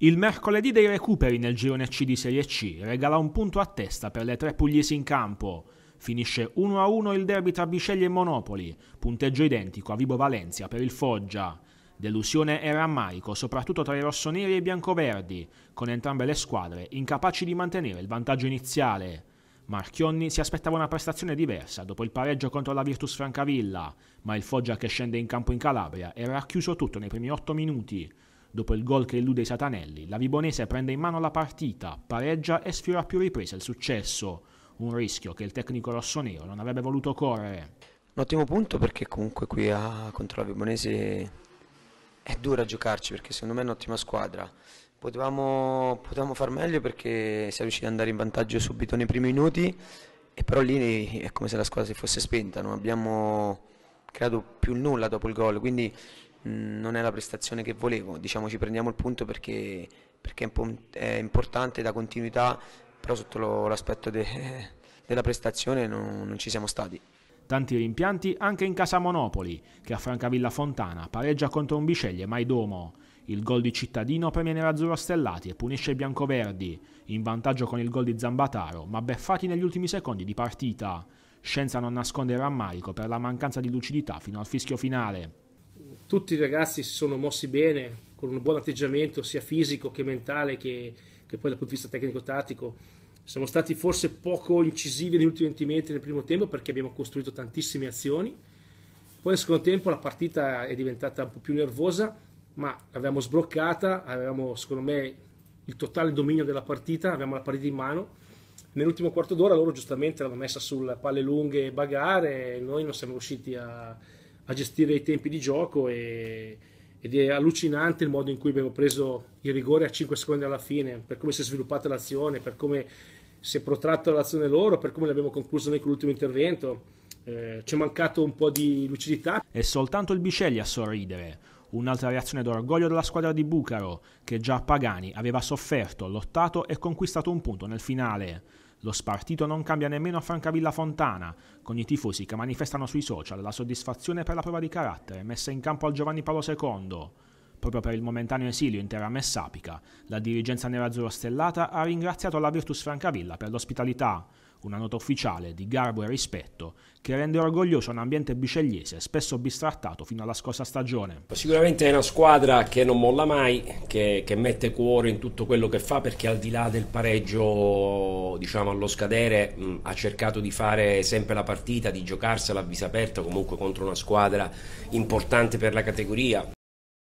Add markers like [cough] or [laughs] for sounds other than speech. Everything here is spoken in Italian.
Il mercoledì dei recuperi nel girone C di Serie C regala un punto a testa per le tre pugliesi in campo. Finisce 1-1 il derby tra Bisceglie e Monopoli, punteggio identico a Vibo Valencia per il Foggia. Delusione e rammarico soprattutto tra i rossoneri e i biancoverdi, con entrambe le squadre incapaci di mantenere il vantaggio iniziale. Marchionni si aspettava una prestazione diversa dopo il pareggio contro la Virtus Francavilla, ma il Foggia che scende in campo in Calabria era racchiuso tutto nei primi 8 minuti. Dopo il gol che illude i satanelli, la Vibonese prende in mano la partita, pareggia e sfiora più riprese il successo, un rischio che il tecnico rossonero non avrebbe voluto correre. Un ottimo punto perché comunque qui a, contro la Vibonese è dura giocarci perché secondo me è un'ottima squadra. Potevamo, potevamo far meglio perché siamo riusciti ad andare in vantaggio subito nei primi minuti e però lì è come se la squadra si fosse spenta, non abbiamo creato più nulla dopo il gol, quindi non è la prestazione che volevo, diciamo ci prendiamo il punto perché, perché è importante da continuità, però sotto l'aspetto de, [laughs] della prestazione non, non ci siamo stati. Tanti rimpianti anche in casa Monopoli, che a Francavilla Fontana pareggia contro un Bisceglie Maidomo. Il gol di Cittadino premia Nerazzurro Stellati e punisce i Biancoverdi, in vantaggio con il gol di Zambataro, ma beffati negli ultimi secondi di partita. Scienza non nasconde il rammarico per la mancanza di lucidità fino al fischio finale tutti i ragazzi si sono mossi bene, con un buon atteggiamento sia fisico che mentale che, che poi dal punto di vista tecnico-tattico. Siamo stati forse poco incisivi negli ultimi 20 metri nel primo tempo perché abbiamo costruito tantissime azioni. Poi nel secondo tempo la partita è diventata un po' più nervosa, ma l'abbiamo sbloccata, avevamo secondo me il totale dominio della partita, avevamo la partita in mano. Nell'ultimo quarto d'ora loro giustamente l'hanno messa sulle palle lunghe e bagare e noi non siamo riusciti a, a gestire i tempi di gioco e, ed è allucinante il modo in cui abbiamo preso il rigore a 5 secondi alla fine, per come si è sviluppata l'azione, per come si è protratta l'azione loro, per come l'abbiamo conclusa noi con l'ultimo intervento. Eh, ci è mancato un po' di lucidità. È soltanto il Bicelli a sorridere. Un'altra reazione d'orgoglio della squadra di Bucaro, che già a Pagani aveva sofferto, lottato e conquistato un punto nel finale. Lo spartito non cambia nemmeno a Francavilla Fontana, con i tifosi che manifestano sui social la soddisfazione per la prova di carattere messa in campo al Giovanni Paolo II. Proprio per il momentaneo esilio in terra messapica, la dirigenza stellata ha ringraziato la Virtus Francavilla per l'ospitalità, una nota ufficiale di garbo e rispetto che rende orgoglioso un ambiente bicelliese spesso bistrattato fino alla scorsa stagione. Sicuramente è una squadra che non molla mai, che, che mette cuore in tutto quello che fa perché al di là del pareggio diciamo allo scadere mh, mm, ha cercato di fare sempre la partita, di giocarsela a viso aperto comunque contro una squadra importante per la categoria